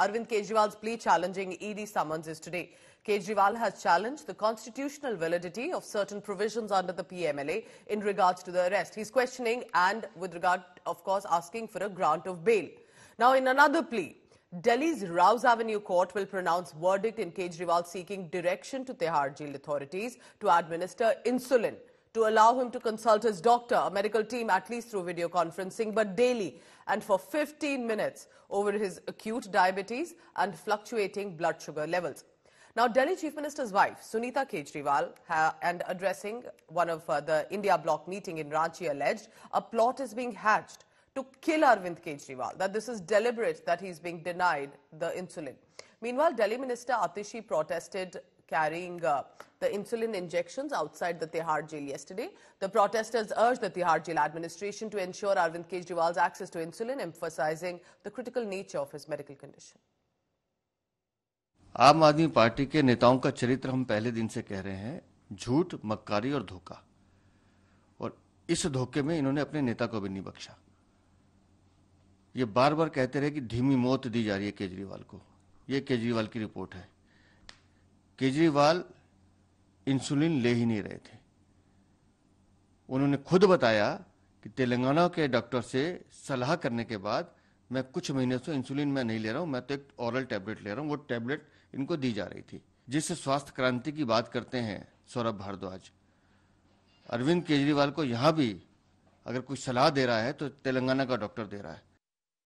Arvind Kejriwal's plea challenging ED summons is today. Kejriwal has challenged the constitutional validity of certain provisions under the PMLA in regards to the arrest. He's questioning and, with regard, of course, asking for a grant of bail. Now, in another plea, Delhi's Rouse Avenue court will pronounce verdict in Kejriwal seeking direction to Tehar jail authorities to administer insulin to allow him to consult his doctor, a medical team, at least through video conferencing, but daily and for 15 minutes over his acute diabetes and fluctuating blood sugar levels. Now, Delhi Chief Minister's wife, Sunita Kejriwal, and addressing one of uh, the India bloc meeting in Ranchi alleged a plot is being hatched to kill Arvind Kejriwal, that this is deliberate that he's being denied the insulin. Meanwhile, Delhi Minister Atishi protested carrying uh, the insulin injections outside the Tihar jail yesterday. The protesters urged the Tihar jail administration to ensure Arvind Kejriwal's access to insulin, emphasizing the critical nature of his medical condition. आम आदमी party के नेताओं का चरित्र हम पहले दिन से कह रहे हैं झूठ मक्कारी और धोखा और इस धोखे में इन्होंने अपने नेता को भी नहीं बख्शा ये बार बार कहते रहे कि धीमी मौत दी जा रही है केजरीवाल को ये केजरीवाल की रिपोर्ट है केजरीवाल इंसुलिन ले ही नहीं रहे थे उन्होंने खुद बताया कि तेलंगाना के डॉक्टर से सलाह करने के बाद मैं कुछ महीने से इंसुलिन मैं नहीं ले रहा हूं मैं तो एक औरल टैबलेट ले रहा हूं वो टैबलेट इनको दी जा रही थी जिससे स्वास्थ्य क्रांति की बात करते हैं सौरभ भारद्वाज अरविंद केजरीवाल को यहां भी अगर कोई सलाह दे रहा है तो तेलंगाना का डॉक्टर दे रहा है